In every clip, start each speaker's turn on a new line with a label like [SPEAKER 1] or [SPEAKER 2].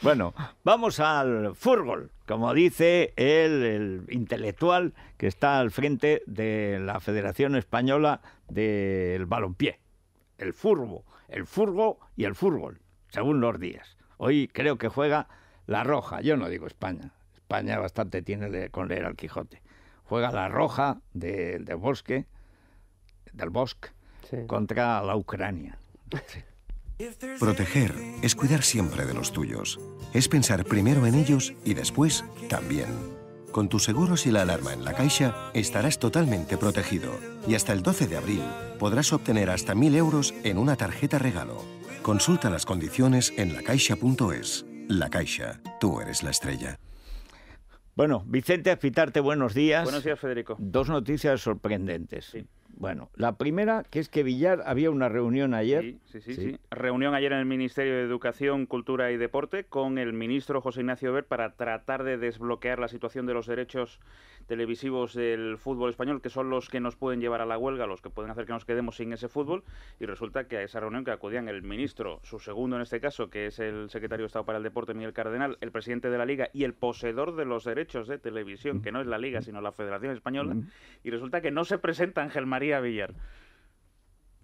[SPEAKER 1] Bueno, vamos al fútbol, como dice el, intelectual que está al frente de la Federación Española del Balompié. El furbo, el furgo y el fútbol, según los días. Hoy creo que juega la Roja, yo no digo España. España bastante tiene de, con leer al Quijote. Juega la Roja de, bosque, del Bosque, contra la Ucrania. Proteger es cuidar siempre de los tuyos. Es pensar primero en ellos y después también. Con tus seguros y la alarma en la caixa estarás totalmente protegido y hasta el 12 de abril podrás obtener hasta 1.000 euros en una tarjeta regalo. Consulta las condiciones en lacaixa.es. La Caixa, tú eres la estrella. Bueno, Vicente citarte buenos días. Buenos días, Federico. Dos noticias sorprendentes. Bueno, la primera, que es que Villar había una reunión ayer. Sí sí, sí,
[SPEAKER 2] Reunión ayer en el Ministerio de Educación, Cultura y Deporte con el ministro José Ignacio Ver para tratar de desbloquear la situación de los derechos televisivos del fútbol español, que son los que nos pueden llevar a la huelga, los que pueden hacer que nos quedemos sin ese fútbol. Y resulta que a esa reunión que acudían el ministro, su segundo en este caso, que es el secretario de Estado para el Deporte, Miguel Cardenal, el presidente de la Liga y el poseedor de los derechos de televisión, que no es la Liga, mm. sino la Federación Española. Mm. Y resulta que no se presenta Ángel María María Villar.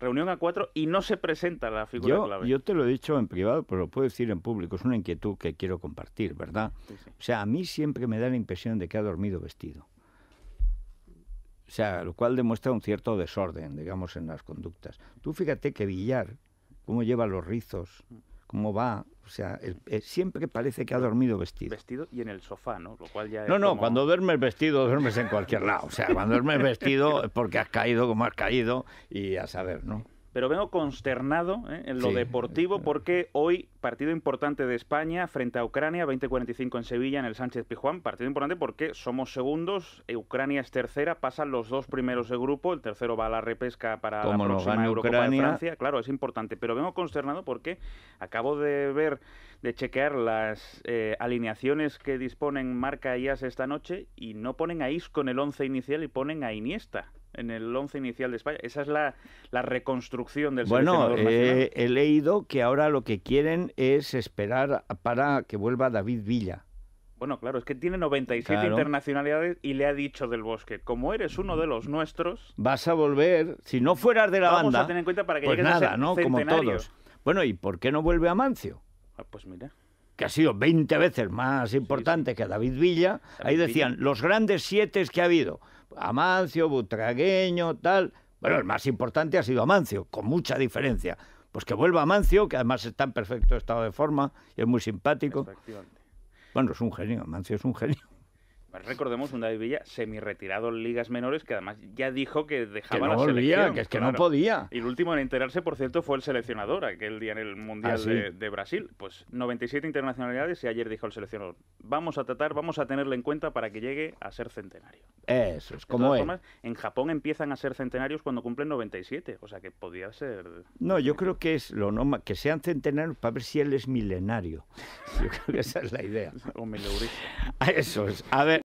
[SPEAKER 2] Reunión a cuatro y no se presenta la figura yo, clave. Yo
[SPEAKER 1] te lo he dicho en privado, pero lo puedo decir en público. Es una inquietud que quiero compartir, ¿verdad? O sea, a mí siempre me da la impresión de que ha dormido vestido. O sea, lo cual demuestra un cierto desorden, digamos, en las conductas. Tú fíjate que Villar, cómo lleva los rizos, cómo va, o sea, eh, siempre parece que ha dormido vestido.
[SPEAKER 2] Vestido y en el sofá, ¿no? Lo cual ya no, no,
[SPEAKER 1] cuando duermes vestido, duermes en cualquier lado. O sea, cuando duermes vestido es porque has caído como has caído y a saber, ¿no?
[SPEAKER 2] pero vengo consternado ¿eh? en lo deportivo este porque hoy partido importante de España frente a Ucrania, 20-45 en Sevilla, en el Sánchez Pijuán. Partido importante porque somos segundos, eh, Ucrania es tercera, pasan los dos primeros de grupo, el tercero va a la repesca para la próxima Eurocopa de Francia. Claro, es importante, pero vengo consternado porque acabo de ver, de chequear las eh, alineaciones que disponen Marca y e esta noche y no ponen a Isco en el 11 inicial y ponen a Iniesta en el 11 inicial de España. Esa es la, reconstrucción del bueno, eh,
[SPEAKER 1] he leído que ahora lo que quieren es esperar para que vuelva David Villa.
[SPEAKER 2] Bueno, claro, es que tiene 97 internacionalidades y le ha dicho del bosque, como eres uno de los nuestros...
[SPEAKER 1] Vas a volver, si no fueras de la vamos banda... Vamos a tener en cuenta para que pues nada, a ¿no? Como todos. Bueno, ¿y por qué no vuelve a Mancio? Ah, pues mira que ha sido 20 veces más importante que David Villa, ahí decían, los grandes siete que ha habido, Amancio, Butragueño, tal. Bueno, el más importante ha sido Amancio, con mucha diferencia. Pues que vuelva Amancio, que además está en perfecto estado de forma, y es muy simpático. Bueno, es un genio, Amancio es un genio.
[SPEAKER 2] Recordemos un David Villa semi-retirado en ligas menores que además ya dijo que dejaba no la selección, que es que no podía. Y el último en enterarse, por cierto, fue el seleccionador aquel día en el Mundial ah, de, Brasil. Pues 97 internacionalidades y ayer dijo el seleccionador, vamos a tratar, vamos a tenerle en cuenta para que llegue a ser centenario.
[SPEAKER 1] Eso es, como es.
[SPEAKER 2] en Japón empiezan a ser centenarios cuando cumplen 97, o sea que podía ser...
[SPEAKER 1] No, yo creo que es lo normal, que sean centenarios para ver si él es milenario. Yo creo que esa es la idea. O Eso es. A ver...